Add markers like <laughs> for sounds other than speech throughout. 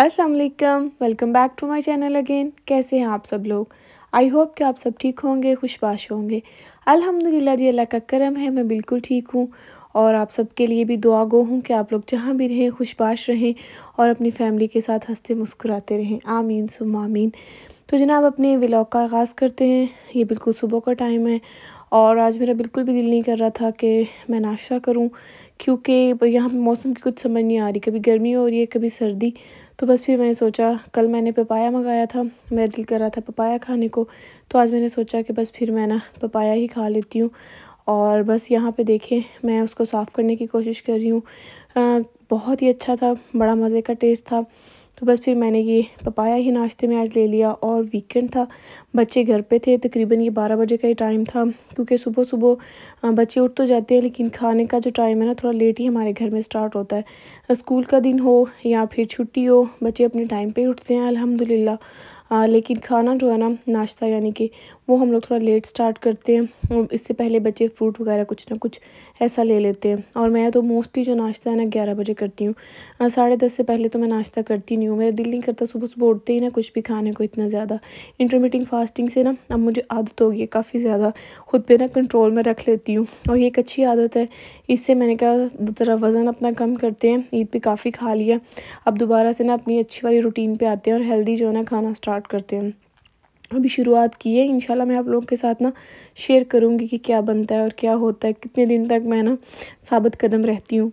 Aslam welcome back to my channel again कैसे हैं आप सब लोग आई होप कि आप सब ठीक होंगे खुशबाश होंगे अल्हम्दुलिल्लाह जी अल्लाह का करम है मैं बिल्कुल ठीक हूँ और आप सबके लिए भी दुआ गो हूँ कि आप लोग जहाँ भी रहें खुशबाश रहें और अपनी फैमिली के साथ हंसते मुस्कुराते रहें आमीन सुम आमीन तो जनाब अपने व्लॉग का आगाज़ करते हैं ये बिल्कुल सुबह का टाइम है और आज मेरा बिल्कुल भी दिल नहीं कर रहा था कि मैं नाश्ता करूँ क्योंकि यहाँ पर मौसम की कुछ समझ नहीं आ रही कभी गर्मी हो रही है कभी सर्दी तो बस फिर मैंने सोचा कल मैंने पपाया मंगाया था मेरा दिल कर रहा था पपाया खाने को तो आज मैंने सोचा कि बस फिर मैं ना पपाया ही खा लेती हूँ और बस यहाँ पे देखें मैं उसको साफ़ करने की कोशिश कर रही हूँ बहुत ही अच्छा था बड़ा मज़े का टेस्ट था तो बस फिर मैंने ये पपाया ही नाश्ते में आज ले लिया और वीकेंड था बच्चे घर पे थे तकरीबन ये बारह बजे का ही टाइम था क्योंकि सुबह सुबह बच्चे उठ तो जाते हैं लेकिन खाने का जो टाइम है ना थोड़ा लेट ही हमारे घर में स्टार्ट होता है स्कूल का दिन हो या फिर छुट्टी हो बच्चे अपने टाइम पर उठते हैं अलहमदिल्ला लेकिन खाना जो है ना नाश्ता यानी कि वो हम लोग थोड़ा लेट स्टार्ट करते हैं इससे पहले बच्चे फ्रूट वगैरह कुछ ना कुछ ऐसा ले लेते हैं और मैं तो मोस्टली जो नाश्ता है ना ग्यारह बजे करती हूँ साढ़े दस से पहले तो मैं नाश्ता करती नहीं हूँ मेरा दिल नहीं करता सुबह सुबह उठते ही ना कुछ भी खाने को इतना ज़्यादा इंटरमीटिंग फास्टिंग से ना अब मुझे आदत हो गई है काफ़ी ज़्यादा खुद पर ना कंट्रोल में रख लेती हूँ और ये एक अच्छी आदत है इससे मैंने कहा ज़रा वज़न अपना कम करते हैं ईद भी काफ़ी खा लिया अब दोबारा से ना अपनी अच्छी वाली रूटीन पर आते हैं और हेल्दी जो है ना खाना स्टार्ट करते हैं अभी शुरुआत की है इंशाल्लाह मैं आप लोगों के साथ ना शेयर करूँगी कि क्या बनता है और क्या होता है कितने दिन तक मैं ना साबित कदम रहती हूँ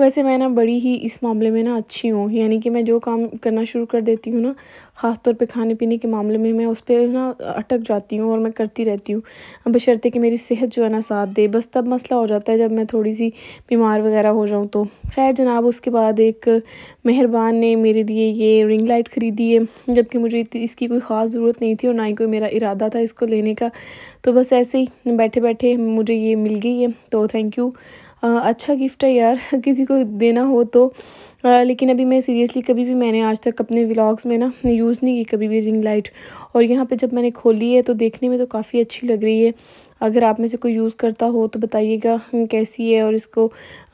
वैसे मैं ना बड़ी ही इस मामले में ना अच्छी हूँ यानी कि मैं जो काम करना शुरू कर देती हूँ ना ख़ासतौर पे खाने पीने के मामले में मैं उस पर ना अटक जाती हूँ और मैं करती रहती हूँ बशर्ते कि मेरी सेहत जो है ना साथ दे बस तब मसला हो जाता है जब मैं थोड़ी सी बीमार वगैरह हो जाऊँ तो खैर जनाब उसके बाद एक मेहरबान ने मेरे लिए ये रिंग लाइट ख़रीदी है जबकि मुझे इसकी कोई ख़ास ज़रूरत नहीं थी और ना ही कोई मेरा इरादा था इसको लेने का तो बस ऐसे ही बैठे बैठे मुझे ये मिल गई है तो थैंक यू अच्छा गिफ्ट है यार <laughs> किसी को देना हो तो आ, लेकिन अभी मैं सीरियसली कभी भी मैंने आज तक अपने व्लॉग्स में ना यूज़ नहीं की कभी भी रिंग लाइट और यहाँ पे जब मैंने खोली है तो देखने में तो काफ़ी अच्छी लग रही है अगर आप में से कोई यूज़ करता हो तो बताइएगा हम्म, कैसी है और इसको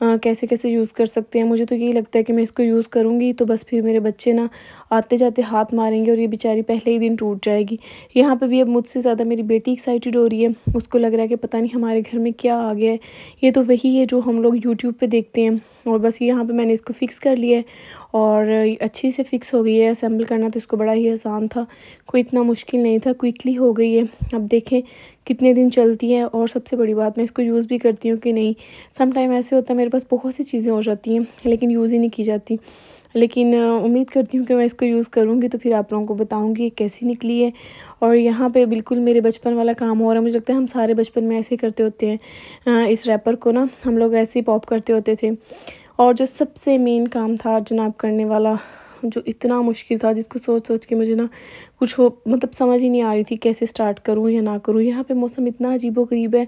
कैसे कैसे यूज़ कर सकते हैं मुझे तो यही लगता है कि मैं इसको यूज़ करूँगी तो बस फिर मेरे बच्चे ना आते जाते हाथ मारेंगे और ये बेचारी पहले ही दिन टूट जाएगी यहाँ पर भी अब मुझसे ज़्यादा मेरी बेटी एक्साइटेड हो रही है उसको लग रहा है कि पता नहीं हमारे घर में क्या आ गया है ये तो वही है जो हम लोग यूट्यूब पर देखते हैं और बस यहाँ पर मैंने इसको फ़िक्स कर लिया है और अच्छी से फिक्स हो गई है असेंबल करना तो इसको बड़ा ही आसान था कोई इतना मुश्किल नहीं था क्विकली हो गई है अब देखें कितने दिन चलती है और सबसे बड़ी बात मैं इसको यूज़ भी करती हूँ कि नहीं समटाइम ऐसे होता है मेरे पास बहुत सी चीज़ें हो जाती हैं लेकिन यूज़ ही नहीं की जाती लेकिन उम्मीद करती हूँ कि मैं इसको यूज़ करूँगी तो फिर आप लोगों को बताऊँगी कैसी निकली है और यहाँ पे बिल्कुल मेरे बचपन वाला काम हो रहा है मुझे लगता है हम सारे बचपन में ऐसे करते होते हैं इस रैपर को ना हम लोग ऐसे ही पॉप करते होते थे और जो सबसे मेन काम था जनाब करने वाला जो इतना मुश्किल था जिसको सोच सोच के मुझे ना कुछ हो मतलब समझ ही नहीं आ रही थी कैसे स्टार्ट करूँ या ना करूँ यहाँ पे मौसम इतना गरीब है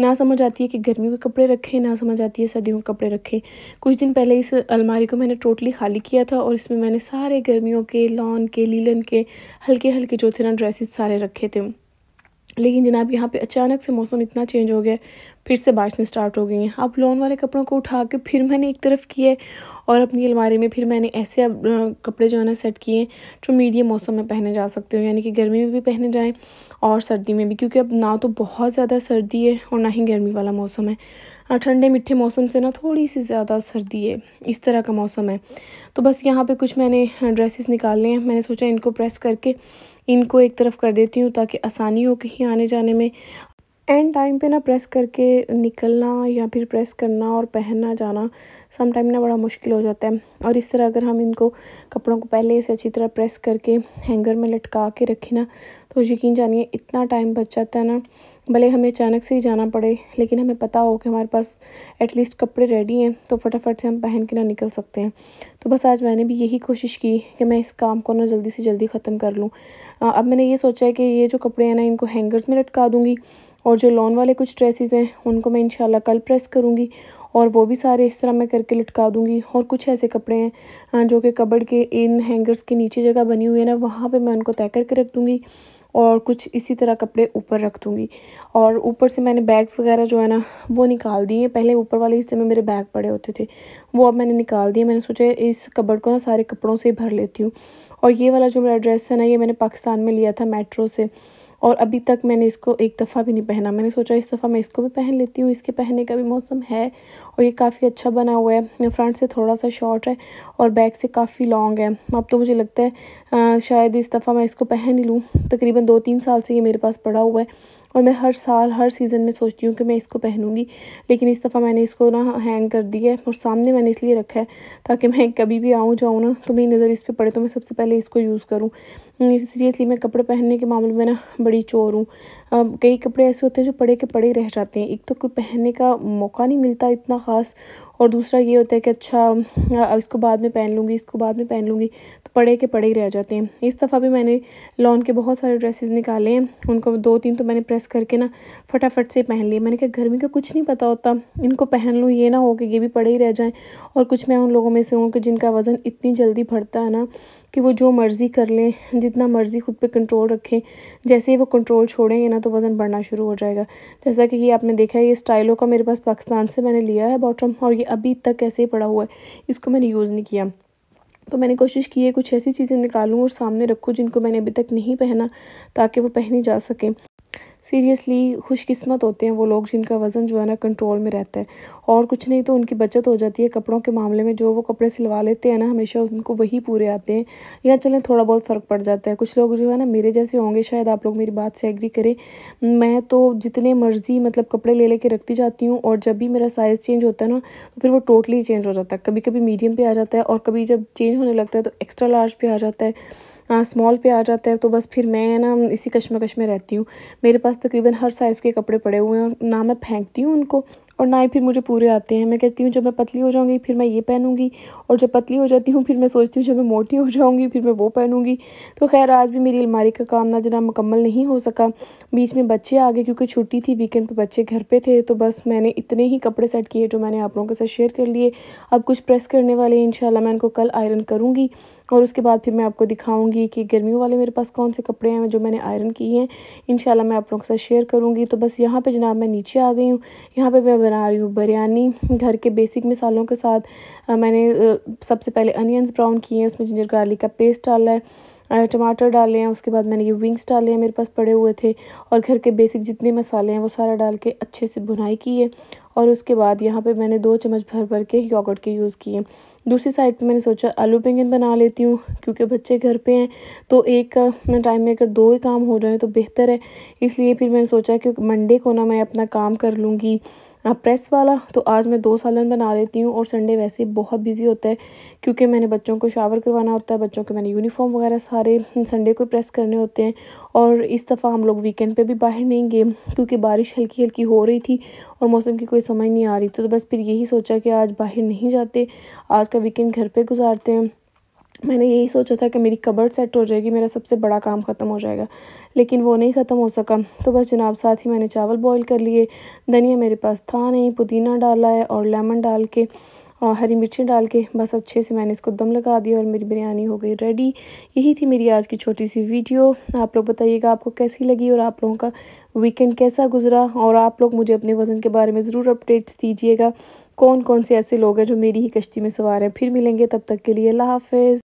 ना समझ आती है कि गर्मी के कपड़े रखें ना समझ आती है सर्दियों के कपड़े रखें कुछ दिन पहले इस अलमारी को मैंने टोटली खाली किया था और इसमें मैंने सारे गर्मियों के लॉन के लीलन के हल्के हल्के जो थे ना ड्रेसेस सारे रखे थे लेकिन जनाब यहाँ पे अचानक से मौसम इतना चेंज हो गया फिर से बारिशें स्टार्ट हो गई हैं अब लॉन वाले कपड़ों को उठा के फिर मैंने एक तरफ किए और अपनी अलमारी में फिर मैंने ऐसे अब कपड़े जो है ना सेट किए जो मीडियम मौसम में पहने जा सकते हो यानी कि गर्मी में भी पहने जाएँ और सर्दी में भी क्योंकि अब ना तो बहुत ज़्यादा सर्दी है और ना ही गर्मी वाला मौसम है ठंडे मिठे मौसम से ना थोड़ी सी ज़्यादा सर्दी है इस तरह का मौसम है तो बस यहाँ पे कुछ मैंने ड्रेसेस निकाले हैं मैंने सोचा इनको प्रेस करके इनको एक तरफ कर देती हूँ ताकि आसानी हो कहीं आने जाने में एंड टाइम पे ना प्रेस करके निकलना या फिर प्रेस करना और पहनना जाना सम टाइम ना बड़ा मुश्किल हो जाता है और इस तरह अगर हम इनको कपड़ों को पहले से अच्छी तरह प्रेस करके हैंगर में लटका के रखें ना तो यकीन जानिए इतना टाइम बच जाता है ना भले हमें अचानक से ही जाना पड़े लेकिन हमें पता हो कि हमारे पास एटलीस्ट कपड़े रेडी हैं तो फटाफट से हम पहन के ना निकल सकते हैं तो बस आज मैंने भी यही कोशिश की कि मैं इस काम को ना जल्दी से जल्दी ख़त्म कर लूँ अब मैंने ये सोचा है कि ये जो कपड़े हैं ना इनको हैंगर्स में लटका दूँगी और जो लॉन वाले कुछ ड्रेसेस हैं उनको मैं इंशाल्लाह कल प्रेस करूँगी और वो भी सारे इस तरह मैं करके लटका दूँगी और कुछ ऐसे कपड़े हैं जो कि कबड़ के इन हैंगर्स के नीचे जगह बनी हुई है ना वहाँ पर मैं उनको तय करके रख दूँगी और कुछ इसी तरह कपड़े ऊपर रख दूँगी और ऊपर से मैंने बैग्स वगैरह जो है ना वो निकाल दिए पहले ऊपर वाले हिस्से में मेरे बैग पड़े होते थे वो अब मैंने निकाल दिए मैंने सोचा इस कबड़ को ना सारे कपड़ों से ही भर लेती हूँ और ये वाला जो मेरा ड्रेस है ना ये मैंने पाकिस्तान में लिया था मेट्रो से और अभी तक मैंने इसको एक दफ़ा भी नहीं पहना मैंने सोचा इस दफ़ा मैं इसको भी पहन लेती हूँ इसके पहनने का भी मौसम है और ये काफ़ी अच्छा बना हुआ है फ्रंट से थोड़ा सा शॉर्ट है और बैक से काफ़ी लॉन्ग है अब तो मुझे लगता है आ, शायद इस दफ़ा मैं इसको पहन ही लूँ तकरीबन दो तीन साल से ये मेरे पास पड़ा हुआ है और मैं हर साल हर सीज़न में सोचती हूँ कि मैं इसको पहनूँगी लेकिन इस दफ़ा मैंने इसको ना हैंग कर दिया है और सामने मैंने इसलिए रखा है ताकि मैं कभी भी आऊँ जाऊँ ना तो मेरी नज़र इस पर पड़े तो मैं सबसे पहले इसको यूज़ करूँ सीरियसली मैं कपड़े पहनने के मामले में ना बड़ी चोर हूँ कई कपड़े ऐसे होते हैं जो पड़े के पड़े रह जाते हैं एक तो कोई पहनने का मौका नहीं मिलता इतना ख़ास और दूसरा ये होता है कि अच्छा इसको बाद में पहन लूँगी इसको बाद में पहन लूँगी तो पड़े के पड़े ही रह जाते हैं इस दफ़ा भी मैंने लॉन के बहुत सारे ड्रेसेस निकाले हैं उनको दो तीन तो मैंने प्रेस करके ना फटाफट से पहन लिए मैंने कहा गर्मी का कुछ नहीं पता होता इनको पहन लूँ ये ना हो कि ये भी पड़े ही रह जाएँ और कुछ मैं उन लोगों में से हूँ कि जिनका वज़न इतनी जल्दी बढ़ता है ना कि वो जो मर्ज़ी कर लें जितना मर्ज़ी ख़ुद पे कंट्रोल रखें जैसे ही वो कंट्रोल छोड़ेंगे ना तो वज़न बढ़ना शुरू हो जाएगा जैसा कि ये आपने देखा है ये स्टाइलो का मेरे पास पाकिस्तान से मैंने लिया है बॉटम और ये अभी तक ऐसे ही पड़ा हुआ है इसको मैंने यूज़ नहीं किया तो मैंने कोशिश की है कुछ ऐसी चीज़ें निकालूँ और सामने रखूँ जिनको मैंने अभी तक नहीं पहना ताकि वो पहनी जा सकें सीरियसली खुशकिस्मत होते हैं वो लोग जिनका वज़न जो है ना कंट्रोल में रहता है और कुछ नहीं तो उनकी बचत हो जाती है कपड़ों के मामले में जो वो कपड़े सिलवा लेते हैं ना हमेशा उनको वही पूरे आते हैं या चलें थोड़ा बहुत फ़र्क पड़ जाता है कुछ लोग जो है ना मेरे जैसे होंगे शायद आप लोग मेरी बात से एग्री करें मैं तो जितने मर्ज़ी मतलब कपड़े ले ले कर रखती जाती हूँ और जब भी मेरा साइज़ चेंज होता है ना तो फिर वो टोटली चेंज हो जाता है कभी कभी मीडियम पर आ जाता है और कभी जब चेंज होने लगता है तो एक्स्ट्रा लार्ज पर आ जाता है स्मॉल हाँ, पे आ जाता है तो बस फिर मैं ना इसी कश्मकश में रहती हूँ मेरे पास तकरीबन हर साइज़ के कपड़े पड़े हुए हैं ना मैं फेंकती हूँ उनको और ना ही फिर मुझे पूरे आते हैं मैं कहती हूँ जब मैं पतली हो जाऊँगी फिर मैं ये पहनूंगी और जब पतली हो जाती हूँ फिर मैं सोचती हूँ जब मैं मोटी हो जाऊँगी फिर मैं वो पहनूंगी तो खैर आज भी मेरी अलमारी का काम ना जना मुकम्मल नहीं हो सका बीच में बच्चे आ गए क्योंकि छुट्टी थी वीकेंड पर बच्चे घर पर थे तो बस मैंने इतने ही कपड़े सेट किए जो मैंने आप लोगों के साथ शेयर कर लिए अब कुछ प्रेस करने वाले हैं इन मैं इनको कल आयरन करूँगी और उसके बाद फिर मैं आपको दिखाऊंगी कि गर्मियों वाले मेरे पास कौन से कपड़े हैं जो मैंने आयरन किए हैं इन मैं आप लोगों के साथ शेयर करूँगी तो बस यहाँ पर जनाब मैं नीचे आ गई हूँ यहाँ पर मैं बना रही हूँ बिरयानी घर के बेसिक मिसालों के साथ आ, मैंने सबसे पहले अनियंस ब्राउन किए हैं उसमें जिंजर गार्लिक का पेस्ट डाला है टमाटर डाले हैं उसके बाद मैंने ये विंग्स डाले हैं मेरे पास पड़े हुए थे और घर के बेसिक जितने मसाले हैं वो सारा डाल के अच्छे से बुनाई की है और उसके बाद यहाँ पे मैंने दो चम्मच भर भर के योगर्ट के यूज़ किए दूसरी साइड पे मैंने सोचा आलू बैंगन बना लेती हूँ क्योंकि बच्चे घर पे हैं तो एक टाइम में अगर दो ही काम हो रहे हैं तो बेहतर है इसलिए फिर मैंने सोचा कि मंडे को ना मैं अपना काम कर लूँगी प्रेस वाला तो आज मैं दो सालन बना लेती हूँ और संडे वैसे बहुत बिज़ी होता है क्योंकि मैंने बच्चों को शावर करवाना होता है बच्चों के मैंने यूनिफॉर्म वगैरह सारे संडे को प्रेस करने होते हैं और इस दफ़ा हम लोग वीकेंड पे भी बाहर नहीं गए क्योंकि बारिश हल्की हल्की हो रही थी और मौसम की कोई समझ नहीं आ रही तो, तो बस फिर यही सोचा कि आज बाहर नहीं जाते आज का वीकेंड घर पर गुजारते हैं मैंने यही सोचा था कि मेरी कबर सेट हो जाएगी मेरा सबसे बड़ा काम ख़त्म हो जाएगा लेकिन वो नहीं ख़त्म हो सका तो बस जनाब साथ ही मैंने चावल बॉईल कर लिए धनिया मेरे पास था नहीं पुदीना डाला है और लेमन डाल के और हरी मिर्ची डाल के बस अच्छे से मैंने इसको दम लगा दिया और मेरी बिरयानी हो गई रेडी यही थी मेरी आज की छोटी सी वीडियो आप लोग बताइएगा आपको कैसी लगी और आप लोगों का वीकेंड कैसा गुजरा और आप लोग मुझे अपने वज़न के बारे में ज़रूर अपडेट्स दीजिएगा कौन कौन से ऐसे लोग हैं जो मेरी ही कश्ती में सवार हैं फिर मिलेंगे तब तक के लिए अल्लाह हाफिज़